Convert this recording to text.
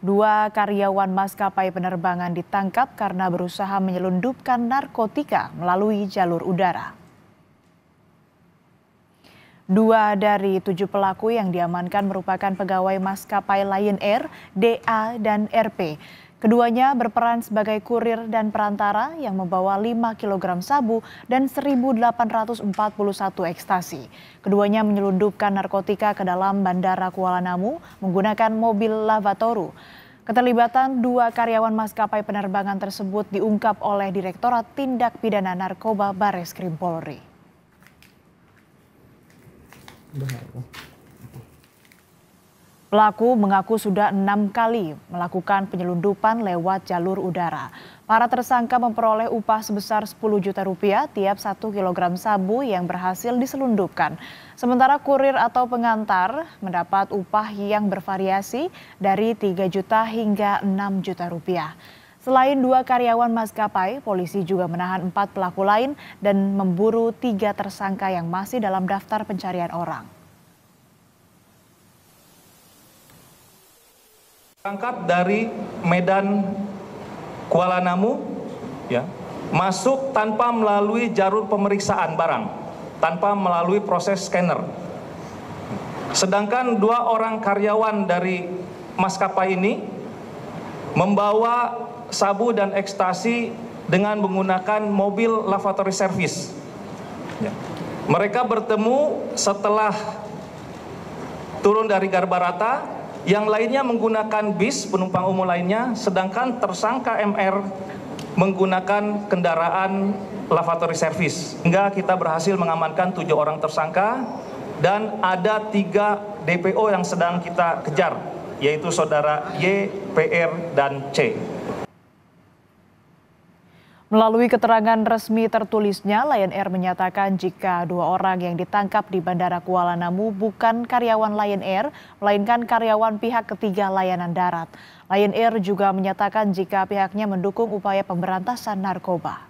Dua karyawan maskapai penerbangan ditangkap karena berusaha menyelundupkan narkotika melalui jalur udara. Dua dari tujuh pelaku yang diamankan merupakan pegawai maskapai Lion Air, DA, dan RP. Keduanya berperan sebagai kurir dan perantara yang membawa 5 kg sabu dan 1.841 ekstasi. Keduanya menyelundupkan narkotika ke dalam Bandara Kuala Namu menggunakan mobil lavatoru. Keterlibatan dua karyawan maskapai penerbangan tersebut diungkap oleh Direktorat Tindak Pidana Narkoba Bareskrim Polri. Pelaku mengaku sudah enam kali melakukan penyelundupan lewat jalur udara. Para tersangka memperoleh upah sebesar 10 juta rupiah tiap 1 kilogram sabu yang berhasil diselundupkan. Sementara kurir atau pengantar mendapat upah yang bervariasi dari 3 juta hingga 6 juta rupiah. Selain dua karyawan maskapai, polisi juga menahan empat pelaku lain dan memburu tiga tersangka yang masih dalam daftar pencarian orang. Berangkat dari Medan Kuala Namu, ya, masuk tanpa melalui jalur pemeriksaan barang, tanpa melalui proses scanner. Sedangkan dua orang karyawan dari maskapai ini membawa sabu dan ekstasi dengan menggunakan mobil lavatory service. Ya. Mereka bertemu setelah turun dari Garbarata yang lainnya menggunakan bis penumpang umum lainnya, sedangkan tersangka MR menggunakan kendaraan lavatory service. Hingga kita berhasil mengamankan tujuh orang tersangka dan ada tiga DPO yang sedang kita kejar, yaitu saudara Y, PR, dan C. Melalui keterangan resmi tertulisnya, Lion Air menyatakan jika dua orang yang ditangkap di Bandara Kuala Namu bukan karyawan Lion Air, melainkan karyawan pihak ketiga layanan darat. Lion Air juga menyatakan jika pihaknya mendukung upaya pemberantasan narkoba.